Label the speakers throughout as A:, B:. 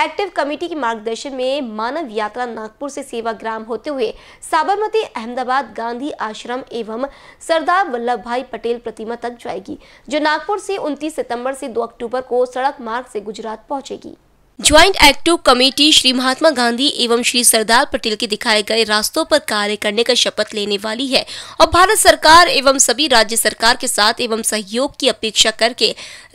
A: active committee के मार्गदर्शन में मानव यात्रा नागपुर से सेवाग्राम होते हुए साबरमती अहमदाबाद गांधी आश्रम एवं सरदार वल्लभ भाई पटेल प्रतिमा तक जाएगी जो नागपुर से 29 सितंबर से 2 अक्टूबर को सड़क मार्ग से गुजरात पहुंचेगी joint active committee Shri Mahatma Gandhi एवं श्री सरदार पटेल के दिखाए गए रास्तों पर कार्य करने का शपथ लेने वाली है और भारत सरकार एवं सभी राज्य सरकार के साथ एवं सहयोग की अपेक्षा करके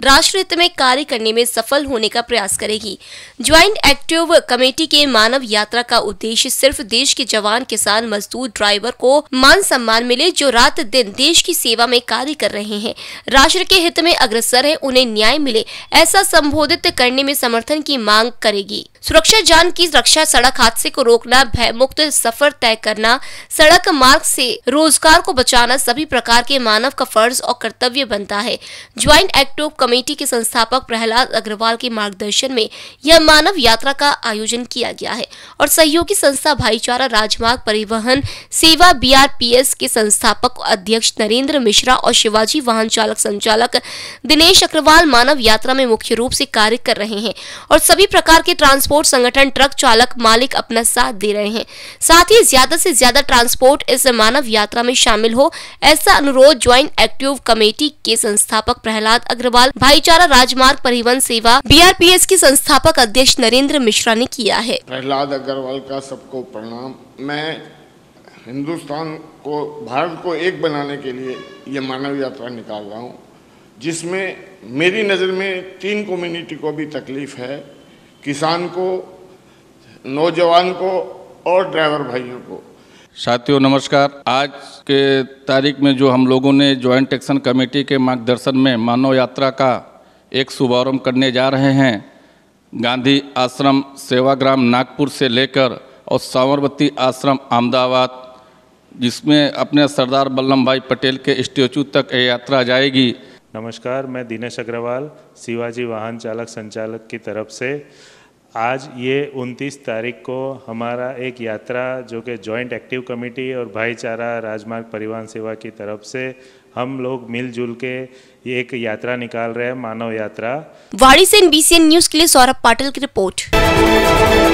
A: राष्ट्र हित में कार्य करने में सफल होने का प्रयास करेगी ज्वाइंट एक्टिव कमेटी के मानव यात्रा का उद्देश्य सिर्फ देश के जवान किसान मजदूर ड्राइवर को मान सम्मान मिले जो रात दिन देश की सेवा में कार्य कर रहे हैं राष्ट्र के हित में अग्रसर है उन्हें न्याय मिले ऐसा संबोधित करने में समर्थन की मांग मांग करेगी सुरक्षा जान की रक्षा सड़क हादसे को रोकना भय मुक्त सफर तय करना सड़क मार्ग से रोजगार को बचाना सभी प्रकार के मानव का फर्ज और कर्तव्य बनता है ज्वाइंट एक्टो कमेटी के संस्थापक प्रहलाद अग्रवाल के मार्गदर्शन में यह मानव यात्रा का आयोजन किया गया है और सहयोगी संस्था भाईचारा राजमार्ग परिवहन सेवा बी के संस्थापक अध्यक्ष नरेंद्र मिश्रा और शिवाजी वाहन चालक संचालक दिनेश अग्रवाल मानव यात्रा में मुख्य रूप से कार्य कर रहे हैं और सभी प्रकार के ट्रांसपोर्ट ट्रांसपोर्ट संगठन ट्रक चालक मालिक अपना साथ दे रहे हैं साथ ही ज्यादा से ज्यादा ट्रांसपोर्ट इस मानव यात्रा में शामिल हो ऐसा अनुरोध ज्वाइंट एक्टिव कमेटी के संस्थापक प्रहलाद अग्रवाल भाईचारा राजमार्ग परिवहन सेवा बी के संस्थापक अध्यक्ष नरेंद्र मिश्रा ने किया है
B: प्रहलाद अग्रवाल का सबको प्रणाम मैं हिंदुस्तान को भारत को एक बनाने के लिए ये मानव यात्रा निकाल रहा हूँ जिसमें मेरी नज़र में तीन कम्युनिटी को भी तकलीफ़ है किसान को नौजवान को और ड्राइवर भाइयों को
C: साथियों नमस्कार आज के तारीख में जो हम लोगों ने जॉइंट एक्शन कमेटी के मार्गदर्शन में मानव यात्रा का एक शुभारम्भ करने जा रहे हैं गांधी आश्रम सेवाग्राम नागपुर से लेकर और सावरवती आश्रम अहमदाबाद जिसमें अपने
D: सरदार वल्लभ भाई पटेल के स्टेचू तक ये यात्रा जाएगी नमस्कार मैं दिनेश अग्रवाल शिवाजी वाहन चालक संचालक की तरफ से आज ये 29 तारीख को हमारा एक यात्रा जो कि जॉइंट एक्टिव कमेटी और भाईचारा राजमार्ग परिवहन सेवा की तरफ से हम लोग मिलजुल के एक यात्रा निकाल रहे हैं मानव यात्रा
A: वाड़ी से बीसीएन न्यूज के लिए सौरभ पाटिल की रिपोर्ट